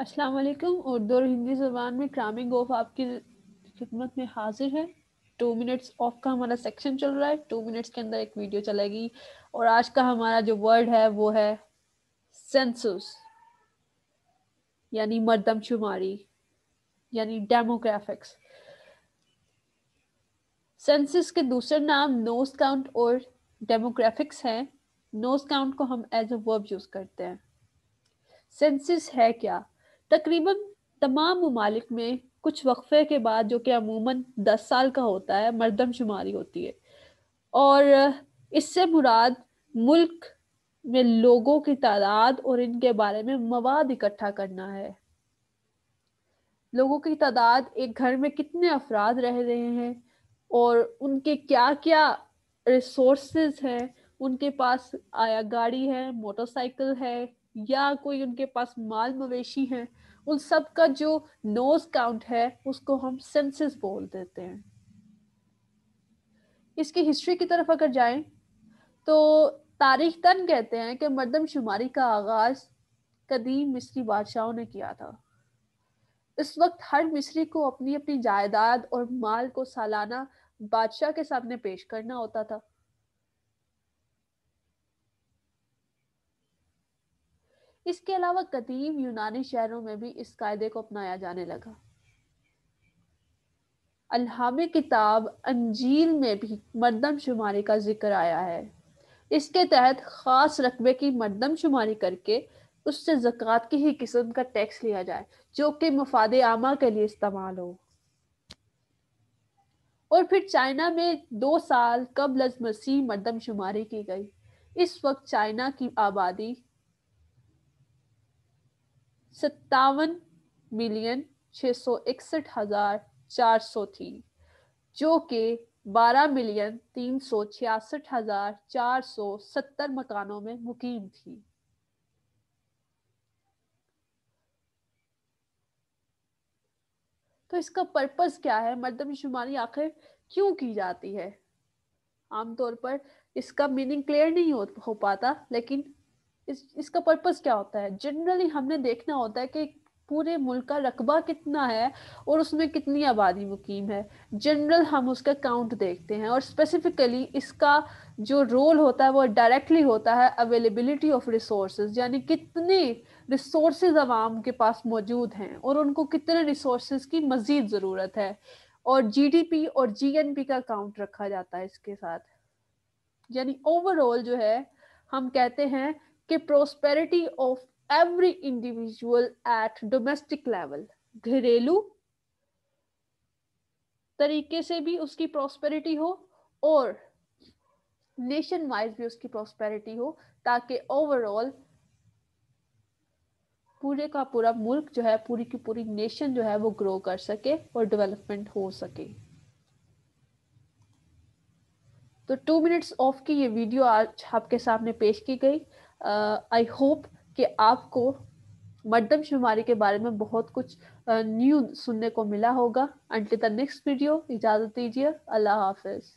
अस्सलाम वालेकुम उर्दू और हिंदी ज़बान में क्रामिंग ऑफ आपकी खिदमत में हाजिर है टू मिनट्स ऑफ का हमारा सेक्शन चल रहा है टू मिनट्स के अंदर एक वीडियो चलेगी और आज का हमारा जो वर्ड है वो है सेंसस यानी शुमारी यानी डेमोग्राफिक्स सेंसस के दूसरे नाम नोस काउंट और डेमोग्राफिक्स हैं नोस काउंट को हम एज अ वर्ब यूज़ करते हैं सेंसस है क्या तकरीबन तमाम ममालिक में कुछ वक्फे के बाद जो कि अमूमन दस साल का होता है मरदम शुमारी होती है और इससे मुराद मुल्क में लोगों की तादाद और इनके बारे में मवाद इकट्ठा करना है लोगों की तादाद एक घर में कितने अफराद रह रहे हैं और उनके क्या क्या रिसोर्स हैं उनके पास आया गाड़ी है मोटरसाइकिल है या कोई उनके पास माल मवेशी हैं उन सब का जो नोज काउंट है उसको हम सेंसेस बोल देते हैं इसकी हिस्ट्री की तरफ अगर जाएं तो तारीख तन कहते हैं कि मरदमशुमारी का आगाज कदीम मिस्री बादशाहों ने किया था इस वक्त हर मिस्री को अपनी अपनी जायदाद और माल को सालाना बादशाह के सामने पेश करना होता था इसके अलावा कदीम यूनानी शहरों में भी इस कायदे को अपनाया जाने लगा अल्हामे किताब अंजील में भी मरदम शुमारी का जिक्र आया है इसके तहत ख़ास रकबे की मरदम शुमारी करके उससे जक़ात की ही किस्म का टैक्स लिया जाए जो कि मफाद आमा के लिए इस्तेमाल हो और फिर चाइना में दो साल कबल मसीह मरदम शुमारी की गई इस वक्त चाइना की आबादी सत्तावन मिलियन छः सौ इकसठ हज़ार चार सौ थी जो कि बारह मिलियन तीन सौ छियासठ हज़ार चार सौ सत्तर मकानों में मुकीम थी तो इसका पर्पस क्या है शुमारी आखिर क्यों की जाती है आमतौर पर इसका मीनिंग क्लियर नहीं हो, हो पाता लेकिन इस इसका पर्पस क्या होता है जनरली हमने देखना होता है कि पूरे मुल्क का रकबा कितना है और उसमें कितनी आबादी मुकीम है जनरल हम उसका काउंट देखते हैं और स्पेसिफिकली इसका जो रोल होता है वो डायरेक्टली होता है अवेलेबिलिटी ऑफ रिसोर्स यानी कितने रिसोर्स आवाम के पास मौजूद हैं और उनको कितने रिसोर्स की मज़ीद ज़रूरत है और जीडीपी और जीएनपी का काउंट रखा जाता है इसके साथ यानी ओवरऑल जो है हम कहते हैं कि prosperity of every individual at domestic level घरेलू तरीके से भी उसकी प्रॉस्पेरिटी हो और नेशन वाइज भी उसकी प्रॉस्पेरिटी हो ताकि ओवरऑल पूरे का पूरा मुल्क जो है पूरी की पूरी नेशन जो है वो ग्रो कर सके और डेवलपमेंट हो सके तो टू मिनट्स ऑफ की ये वीडियो आज आपके सामने पेश की गई आई होप कि आपको मर्दम शुमारी के बारे में बहुत कुछ न्यू सुनने को मिला होगा अंटिल द नेक्स्ट वीडियो इजाज़त दीजिए अल्लाह हाफिज़